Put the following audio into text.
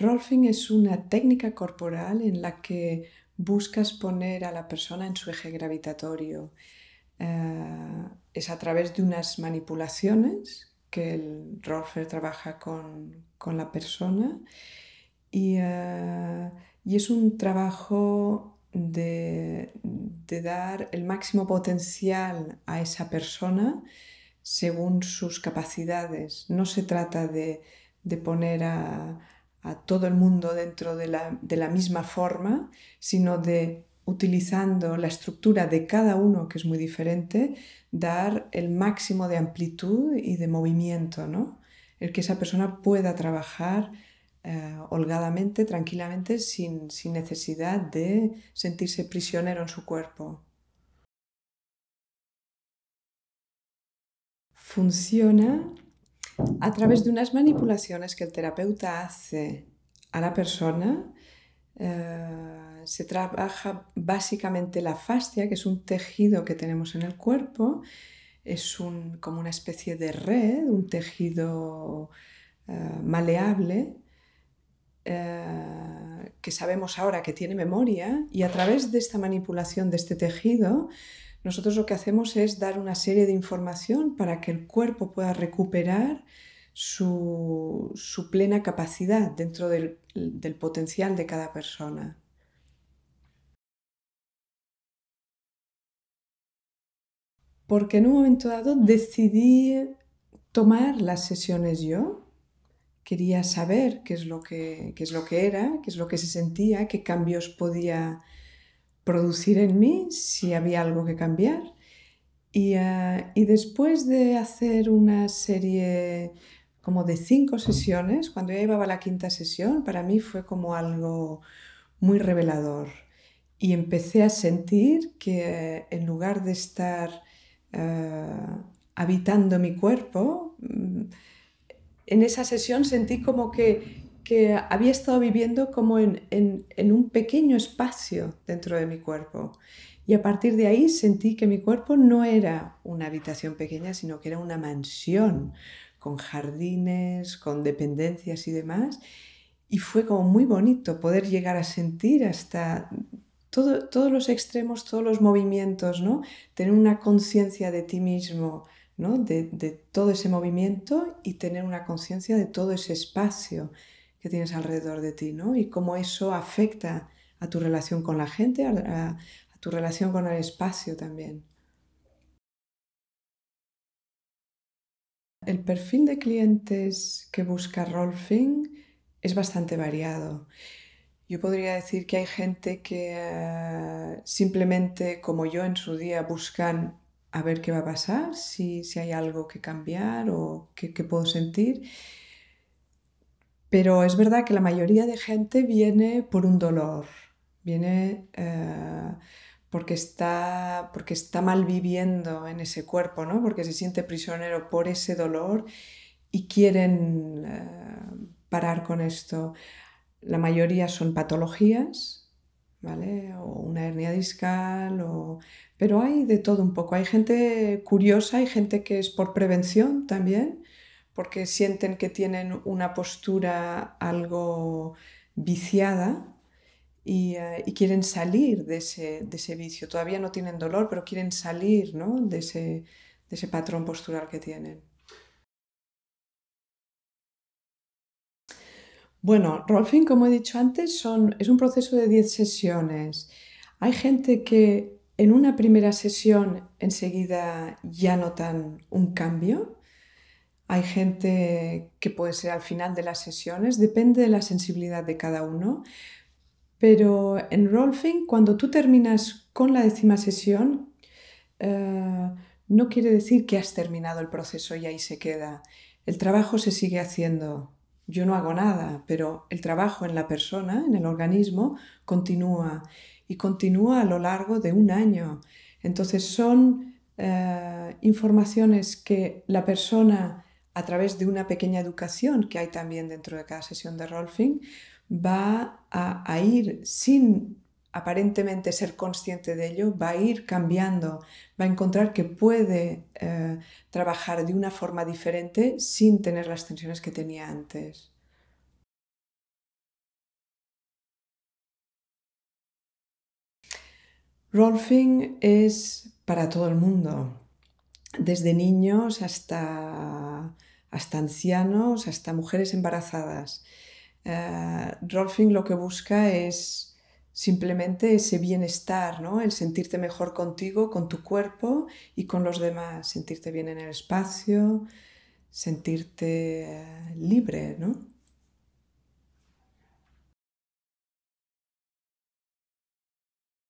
Rolfing es una técnica corporal en la que buscas poner a la persona en su eje gravitatorio. Eh, es a través de unas manipulaciones que el Rolfer trabaja con, la persona eh, y, es un trabajo de, dar el máximo potencial a esa persona según sus capacidades. No se trata de poner a a todo el mundo dentro de la, misma forma, sino de utilizando la estructura de cada uno, que es muy diferente, dar el máximo de amplitud y de movimiento, ¿no? El que esa persona pueda trabajar eh, holgadamente, tranquilamente, sin, sin necesidad de sentirse prisionero en su cuerpo. Funciona a través de unas manipulaciones que el terapeuta hace a la persona, eh, se trabaja básicamente la fascia, que es un tejido que tenemos en el cuerpo, es como una especie de red, un tejido eh, maleable, eh, que sabemos ahora que tiene memoria, y a través de esta manipulación de este tejido, nosotros lo que hacemos es dar una serie de información para que el cuerpo pueda recuperar su, plena capacidad dentro del, potencial de cada persona. Porque en un momento dado decidí tomar las sesiones yo, quería saber qué qué es lo que era, qué es lo que se sentía, qué cambios podía producir en mí si había algo que cambiar. Ah, y, después de hacer una serie como de cinco sesiones, cuando ya llevaba la quinta sesión, para mí fue como algo muy revelador. Y empecé a sentir que eh, en lugar de estar ah, habitando mi cuerpo, mm, en esa sesión sentí como que que había estado viviendo como en, un pequeño espacio dentro de mi cuerpo. Y a partir de ahí sentí que mi cuerpo no era una habitación pequeña, sino que era una mansión con jardines, con dependencias y demás. Y fue como muy bonito poder llegar a sentir hasta todos los extremos, todos los movimientos, ¿no? Tener una conciencia de ti mismo, ¿no? de todo ese movimiento y tener una conciencia de todo ese espacio que tienes alrededor de ti, ¿no? Y cómo eso afecta a tu relación con la gente, a, tu relación con el espacio también. El perfil de clientes que busca Rolfing es bastante variado. Yo podría decir que hay gente que eh, simplemente, como yo en su día, buscan a ver qué va a pasar, si, si hay algo que cambiar o qué puedo sentir. Pero es verdad que la mayoría de gente viene por un dolor, viene eh, porque, está, porque está mal viviendo en ese cuerpo, ¿no? porque se siente prisionero por ese dolor y quieren eh, parar con esto. La mayoría son patologías, ¿vale? O una hernia discal, o... pero hay de todo un poco. Hay gente curiosa, hay gente que es por prevención también porque sienten que tienen una postura algo viciada y, eh, quieren salir de ese, vicio. Todavía no tienen dolor, pero quieren salir ¿no? de, ese, patrón postural que tienen. Bueno, Rolfing, como he dicho antes, es un proceso de 10 sesiones. Hay gente que en una primera sesión enseguida ya notan un cambio hay gente que puede ser al final de las sesiones, depende de la sensibilidad de cada uno. Pero en Rolfing, cuando tú terminas con la décima sesión, eh, no quiere decir que has terminado el proceso y ahí se queda. El trabajo se sigue haciendo. Yo no hago nada, pero el trabajo en la persona, en el organismo, continúa y continúa a lo largo de un año. Entonces son eh, informaciones que la persona a través de una pequeña educación que hay también dentro de cada sesión de Rolfing, va a, ir sin aparentemente ser consciente de ello, va a ir cambiando, va a encontrar que puede eh, trabajar de una forma diferente sin tener las tensiones que tenía antes. Rolfing es para todo el mundo, desde niños hasta hasta ancianos, hasta mujeres embarazadas. Eh, Rolfing lo que busca es simplemente ese bienestar, ¿no? el sentirte mejor contigo, con tu cuerpo y con los demás, sentirte bien en el espacio, sentirte eh, libre, ¿no?